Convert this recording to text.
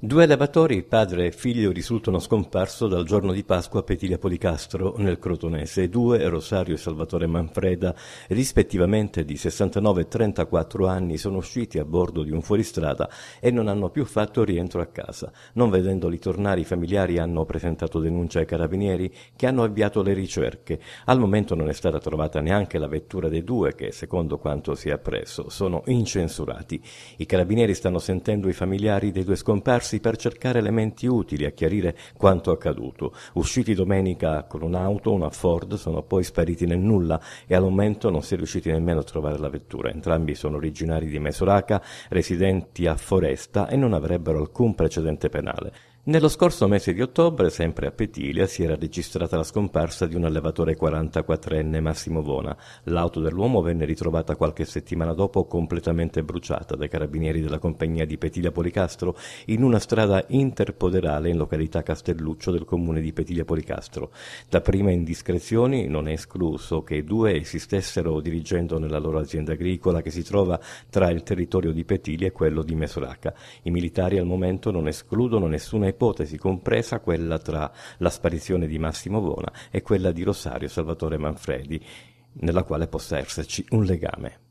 Due allevatori, padre e figlio, risultano scomparso dal giorno di Pasqua a Petilia Policastro, nel Crotonese. Due, Rosario e Salvatore Manfreda, rispettivamente di 69 e 34 anni, sono usciti a bordo di un fuoristrada e non hanno più fatto rientro a casa. Non vedendoli tornare, i familiari hanno presentato denuncia ai carabinieri che hanno avviato le ricerche. Al momento non è stata trovata neanche la vettura dei due che, secondo quanto si è appreso, sono incensurati. I carabinieri stanno sentendo i familiari dei due scomparsi sforzarsi per cercare elementi utili a chiarire quanto accaduto. Usciti domenica con un'auto, una Ford, sono poi spariti nel nulla e al momento non si è riusciti nemmeno a trovare la vettura. Entrambi sono originari di Mesoraca, residenti a Foresta e non avrebbero alcun precedente penale. Nello scorso mese di ottobre, sempre a Petilia, si era registrata la scomparsa di un allevatore 44enne Massimo Vona. L'auto dell'uomo venne ritrovata qualche settimana dopo completamente bruciata dai carabinieri della compagnia di Petilia Policastro in una una strada interpoderale in località Castelluccio del comune di Petiglia Policastro. Da prima indiscrezioni non è escluso che i due si stessero dirigendo nella loro azienda agricola che si trova tra il territorio di Petiglia e quello di Mesoraca. I militari al momento non escludono nessuna ipotesi, compresa quella tra la sparizione di Massimo Bona e quella di Rosario Salvatore Manfredi, nella quale possa esserci un legame.